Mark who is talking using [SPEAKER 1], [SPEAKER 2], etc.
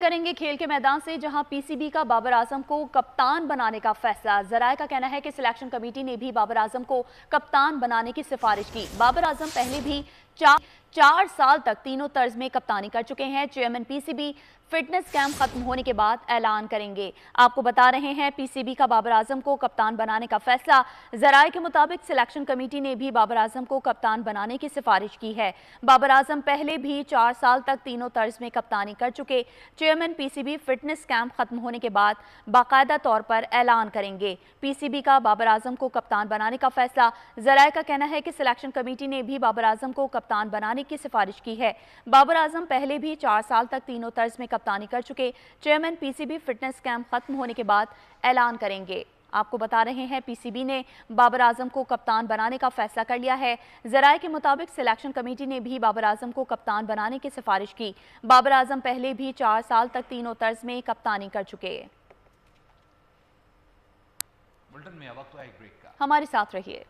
[SPEAKER 1] करेंगे खेल के मैदान से जहां पीसीबी का बाबर आजम को कप्तान बनाने का फैसला जराए का कहना है कि सिलेक्शन कमेटी ने भी बाबर आजम को कप्तान बनाने की सिफारिश की बाबर आजम पहले भी चार चार साल तक तीनों तर्ज में कप्तानी कर चुके हैं चेयरमैन पीसीबी फिटनेस कैंप खत्म होने के बाद ऐलान करेंगे आपको बता रहे हैं पीसीबी का बाबर आजम को कप्तान बनाने का फैसला जराये के मुताबिक सिलेक्शन कमेटी ने भी बाबर आजम को कप्तान बनाने की सिफारिश की है बाबर आजम पहले भी चार साल तक तीनों तर्ज में कप्तानी कर चुके चेयरमैन पीसीबी फिटनेस कैंप खत्म होने के बाद बाकायदा तौर पर ऐलान करेंगे पीसीबी का बाबर आजम को कप्तान बनाने का फैसला जराये का कहना है कि सिलेक्शन कमेटी ने भी बाबर आजम को कप्तान कप्तान बनाने की सिफारिश की है बाबर आजम पहले भी चार साल तक तीनों तर्ज में कप्तानी कर चुके चेयरमैन पीसीबी फिटनेस कैंप खत्म होने के बाद ऐलान करेंगे आपको बता रहे हैं पीसीबी ने बाबर आजम को कप्तान बनाने का फैसला कर लिया है जराये के मुताबिक सिलेक्शन कमेटी ने भी बाबर आजम को कप्तान बनाने की सिफारिश की बाबर आजम पहले भी चार साल तक तीनों तर्ज में कप्तानी कर चुके बुलेटिन हमारे साथ रहिए